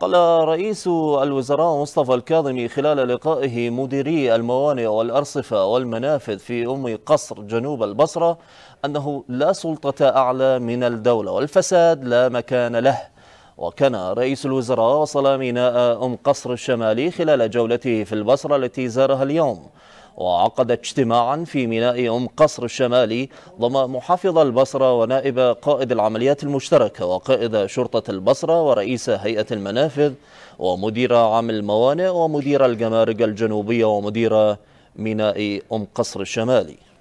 قال رئيس الوزراء مصطفى الكاظمي خلال لقائه مديري الموانئ والأرصفة والمنافذ في أم قصر جنوب البصرة أنه لا سلطة أعلى من الدولة والفساد لا مكان له وكان رئيس الوزراء وصل ميناء أم قصر الشمالي خلال جولته في البصرة التي زارها اليوم وعقد اجتماعا في ميناء أم قصر الشمالي ضم محافظ البصرة ونائب قائد العمليات المشتركة وقائد شرطة البصرة ورئيس هيئة المنافذ ومدير عام الموانئ ومدير الجمارك الجنوبية ومدير ميناء أم قصر الشمالي